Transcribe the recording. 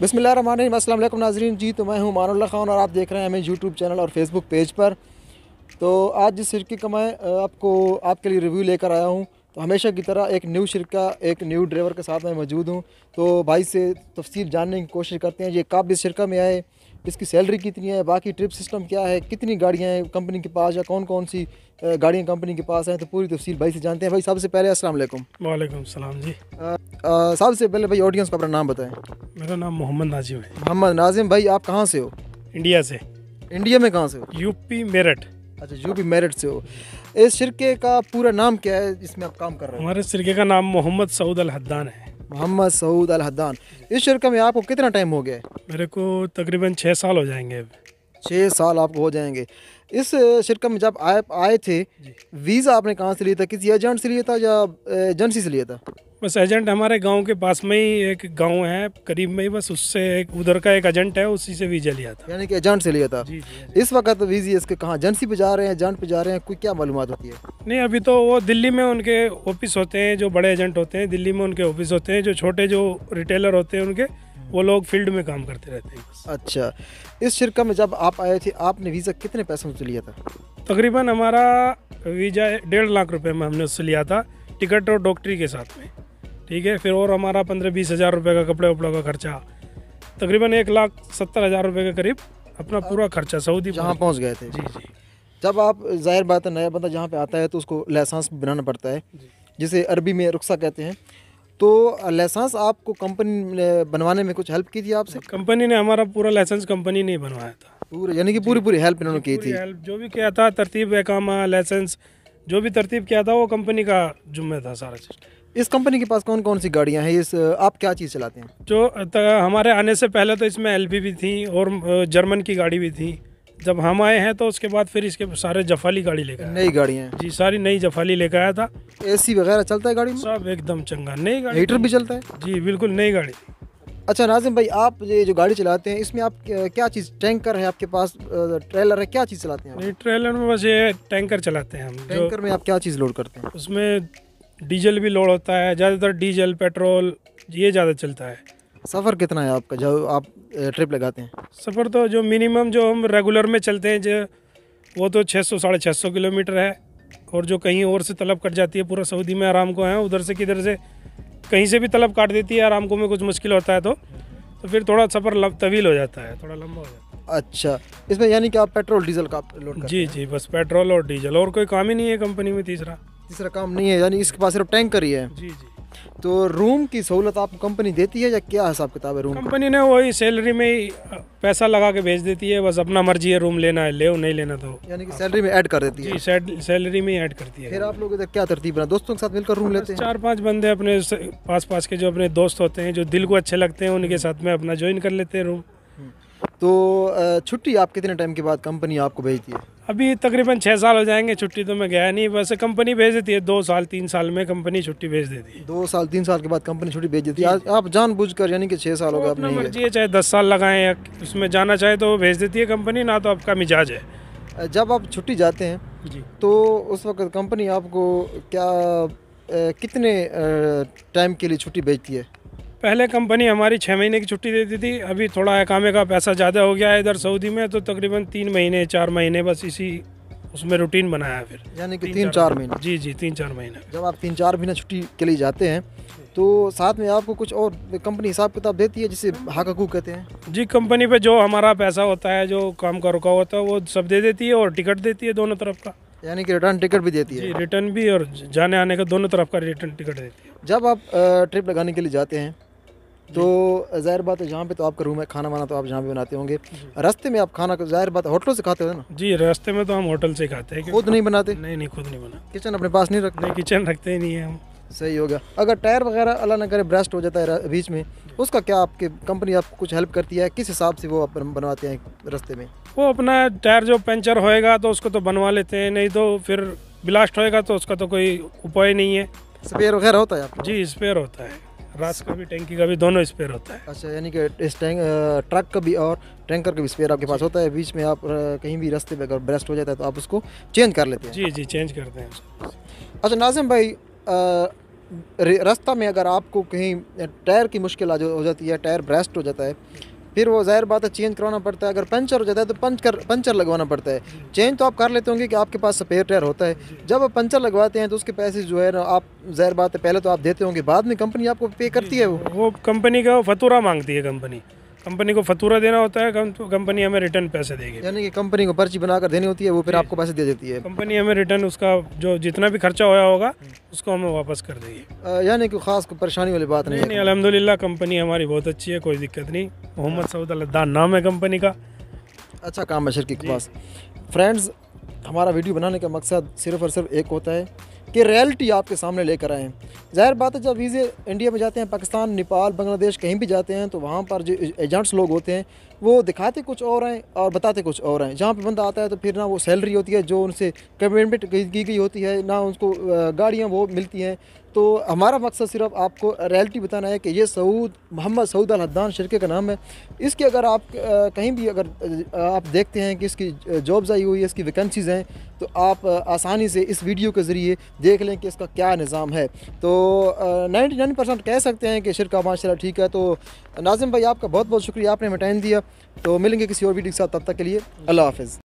बसमिल अल्लाम नाजरीन जी तो मैं हूँ मानुल्ला खान और आप देख रहे हैं हमें यूट्यूब चैनल और फेसबुक पेज पर तो आज जिस शिरके का मैं आपको आपके लिए रिव्यू लेकर आया हूँ तो हमेशा की तरह एक न्यू शिरका एक न्यू ड्राइवर के साथ मैं मौजूद हूँ तो भाई से तफसील जानने की कोशिश करते हैं ये इस शिरका में आए इसकी सैलरी कितनी है बाकी ट्रिप सिस्टम क्या है कितनी गाड़ियाँ हैं कंपनी के पास या कौन कौन सी गाड़ियाँ कंपनी के पास हैं तो पूरी तफसील भाई से जानते हैं भाई सबसे पहले असल वालेकुम सलाम जी सबसे पहले भाई ऑडियंस का अपना नाम बताएं मेरा नाम मोहम्मद नाजिम है मोहम्मद नाजिम भाई आप कहाँ से हो इंडिया से इंडिया में कहाँ से हो यूपी मेरठ अच्छा यूपी मेरठ से हो इस शिरके का पूरा नाम क्या है जिसमें आप काम कर रहे हैं हमारे शिरके का नाम मोहम्मद सऊद अल हद्दान है मोहम्मद सऊद अल हद्दान इस शरकम में आपको कितना टाइम हो गया मेरे को तकरीबन छः साल हो जाएंगे अब छः साल आपको हो जाएंगे इस शिरकत में जब आप आए थे वीज़ा आपने कहाँ से लिया था किसी एजेंट से लिया था या एजेंसी से लिया था बस एजेंट हमारे गांव के पास में ही एक गांव है करीब में ही बस उससे एक उधर का एक एजेंट है उसी से वीजा लिया था यानी कि एजेंट से लिया था जी, जी, इस वक्त वीजी इसके कहाँ एजेंसी पे जा रहे हैं एजेंट पे जा रहे हैं कोई क्या मालूम होती है नहीं अभी तो वो दिल्ली में उनके ऑफिस होते हैं जो बड़े एजेंट होते हैं दिल्ली में उनके ऑफिस होते हैं जो छोटे जो रिटेलर होते हैं उनके वो लोग फील्ड में काम करते रहते हैं अच्छा इस शिरका में जब आप आए थे आपने वीज़ा कितने पैसों से लिया था तकरीबन हमारा वीज़ा डेढ़ लाख रुपये में हमने उससे लिया था टिकट और डॉक्टरी के साथ में ठीक है फिर और हमारा पंद्रह बीस हज़ार रुपये का कपड़े उपड़ों का खर्चा तकरीबन एक लाख सत्तर हज़ार रुपये के करीब अपना पूरा खर्चा सऊदी जहाँ पहुँच गए थे जी जी जब आप जाहिर बात है नया बंदा जहाँ पे आता है तो उसको लाइसेंस बनाना पड़ता है जिसे अरबी में रुखसा कहते हैं तो लाइसेंस आपको कंपनी बनवाने में कुछ हेल्प की थी आपसे कंपनी ने हमारा पूरा लाइसेंस कंपनी ने बनवाया था पूरे यानी कि पूरी पूरी हेल्प इन्होंने की थी हेल्प जो भी किया था तरतीब एकामा लाइसेंस जो भी तरतीब किया था वो कंपनी का जुम्मे था सारा सिस्टम इस कंपनी के पास कौन कौन सी गाड़ियां हैं इस आप क्या चीज़ चलाते हैं जो तो हमारे आने से पहले तो इसमें एल भी थी और जर्मन की गाड़ी भी थी जब हम आए हैं तो उसके बाद फिर इसके सारे जफाली गाड़ी लेकर नई गाड़ियाँ जी सारी नई जफाली लेकर आया था एसी वगैरह चलता है गाड़ी में सब एकदम चंगा नई गाड़ी हीटर तो- भी चलता है जी बिल्कुल नई गाड़ी अच्छा नाजिम भाई आप ये जो गाड़ी चलाते हैं इसमें आप क्या चीज़ टैंकर है आपके पास ट्रेलर है क्या चीज़ चलाते हैं ट्रेलर में बस ये टैंकर चलाते हैं हम टैंकर में आप क्या चीज़ लोड करते हैं उसमें डीजल भी लोड होता है ज़्यादातर डीजल पेट्रोल ये ज़्यादा चलता है सफ़र कितना है आपका जो आप ट्रिप लगाते हैं सफ़र तो जो मिनिमम जो हम रेगुलर में चलते हैं जो वो तो छः सौ साढ़े छः सौ किलोमीटर है और जो कहीं और से तलब कट जाती है पूरा सऊदी में आराम को है उधर से किधर से कहीं से भी तलब काट देती है आराम को में कुछ मुश्किल होता है तो तो फिर थोड़ा सफ़र तवील हो जाता है थोड़ा लंबा हो जाता है अच्छा इसमें यानी कि आप पेट्रोल डीजल का लोड जी जी बस पेट्रोल और डीजल और कोई काम ही नहीं है कंपनी में तीसरा तीसरा काम नहीं है यानी इसके पास सिर्फ टैंकर ही है जी जी तो रूम की सहूलत आप कंपनी देती है या क्या हिसाब किताब है रूम कंपनी ने वही सैलरी में ही पैसा लगा के भेज देती है बस अपना मर्जी है रूम लेना है ले नहीं लेना तो यानी कि सैलरी में ऐड कर देती है सैलरी में ऐड करती है फिर आप लोग इधर क्या तरतीब बना दोस्तों के साथ मिलकर रूम लेते हैं चार पाँच बंदे अपने पास पास के जो अपने दोस्त होते हैं जो दिल को अच्छे लगते हैं उनके साथ में अपना ज्वाइन कर लेते हैं रूम तो छुट्टी आप कितने टाइम के बाद कंपनी आपको भेजती है अभी तकरीबन छः साल हो जाएंगे छुट्टी तो मैं गया नहीं वैसे कंपनी भेज देती है दो साल तीन साल में कंपनी छुट्टी भेज देती है दो साल तीन साल के बाद कंपनी छुट्टी भेज देती है जान आप जानबूझकर यानी कि छः साल हो तो गए अपनी मर्जी है चाहे दस साल लगाएं या उसमें जाना चाहे तो भेज देती है कंपनी ना तो आपका मिजाज है जब आप छुट्टी जाते हैं जी तो उस वक्त कंपनी आपको क्या कितने टाइम के लिए छुट्टी भेजती है पहले कंपनी हमारी छः महीने की छुट्टी देती थी अभी थोड़ा एकामे का पैसा ज़्यादा हो गया है इधर सऊदी में तो तकरीबन तीन महीने चार महीने बस इसी उसमें रूटीन बनाया फिर यानी कि तीन, चार महीने जी जी तीन चार महीने जब आप तीन चार महीने छुट्टी के लिए जाते हैं तो साथ में आपको कुछ और कंपनी हिसाब किताब देती है जिसे हाक हकूक कहते हैं जी कंपनी पे जो हमारा पैसा होता है जो काम का रुका होता है वो सब दे देती है और टिकट देती है दोनों तरफ का यानी कि रिटर्न टिकट भी देती है रिटर्न भी और जाने आने का दोनों तरफ का रिटर्न टिकट देती है जब आप ट्रिप लगाने के लिए जाते हैं तो ज़ाहिर बात है जहाँ पे तो आपका रूम है खाना वाना तो आप जहाँ भी बनाते होंगे रास्ते में आप खाना ज़ाहिर बात होटलों से खाते हो ना जी रास्ते में तो हम होटल से खाते हैं खुद नहीं बनाते नहीं नहीं खुद नहीं बनाते किचन अपने पास नहीं रखते किचन रखते ही नहीं है हम सही होगा अगर टायर वगैरह अल्लाह ना करे ब्रेस्ट हो जाता है बीच में उसका क्या आपके कंपनी आपको कुछ हेल्प करती है किस हिसाब से वो आप बनवाते हैं रास्ते में वो अपना टायर जो पंचर होएगा तो उसको तो बनवा लेते हैं नहीं तो फिर ब्लास्ट होएगा तो उसका तो कोई उपाय नहीं है स्पेयर वगैरह होता है आपको जी स्पेयर होता है रास का भी टैंकी का भी दोनों स्पेयर होता है अच्छा यानी कि इस टैंक ट्रक का भी और टैंकर का भी स्पेयर आपके पास होता है बीच में आप कहीं भी रास्ते पे अगर ब्रेस्ट हो जाता है तो आप उसको चेंज कर लेते हैं जी जी चेंज करते हैं अच्छा नाजिम भाई रास्ता में अगर आपको कहीं टायर की मुश्किल हो जाती है टायर ब्रेस्ट हो जाता है फिर वो ज़ाहिर बात है चेंज करवाना पड़ता है अगर पंचर हो जाता है तो पंच कर पंचर लगवाना पड़ता है चेंज तो आप कर लेते होंगे कि आपके पास स्पेयर टायर होता है जब आप पंचर लगवाते हैं तो उसके पैसे जो है ना आप ज़ाहिर बात है पहले तो आप देते होंगे बाद में कंपनी आपको पे करती है वो वो कंपनी का फतूरा मांगती है कंपनी कंपनी को फतूरा देना होता है कंपनी हमें रिटर्न पैसे देगी यानी कि कंपनी को पर्ची बनाकर देनी होती है वो फिर आपको पैसे दे देती है कंपनी हमें रिटर्न उसका जो जितना भी खर्चा होया होगा उसको हमें वापस कर देगी यानी कि खास परेशानी वाली बात नहीं नहीं अलहमदिल्ला कंपनी हमारी बहुत अच्छी है कोई दिक्कत नहीं मोहम्मद सऊद अल्दान नाम है कंपनी का अच्छा काम है शर्की के पास फ्रेंड्स हमारा वीडियो बनाने का मकसद सिर्फ और सिर्फ एक होता है कि रियलिटी आपके सामने लेकर आएँ ज़ाहिर बात है जब वीज़े इंडिया में जाते हैं पाकिस्तान नेपाल बांग्लादेश कहीं भी जाते हैं तो वहाँ पर जो एजेंट्स लोग होते हैं वो दिखाते कुछ और हैं और बताते कुछ और हैं जहाँ पर बंदा आता है तो फिर ना वो सैलरी होती है जो उनसे कमिटमेंट की गई होती है ना उनको गाड़ियाँ वो मिलती हैं तो हमारा मकसद सिर्फ आपको रियलिटी बताना है कि ये सऊद मोहम्मद सऊद अल हद्दान शिरके का नाम है इसकी अगर आप कहीं भी अगर आप देखते हैं कि इसकी जॉब्स आई हुई है इसकी वैकेंसीज़ हैं तो आप आसानी से इस वीडियो के ज़रिए देख लें कि इसका क्या निज़ाम है तो नाइन्टी नाइन परसेंट कह सकते हैं कि शिरका माशा ठीक है तो नाजिम भाई आपका बहुत बहुत शुक्रिया आपने हमें टाइम दिया तो मिलेंगे किसी और वीडियो के साथ तब तक के लिए अल्लाह हाफिज़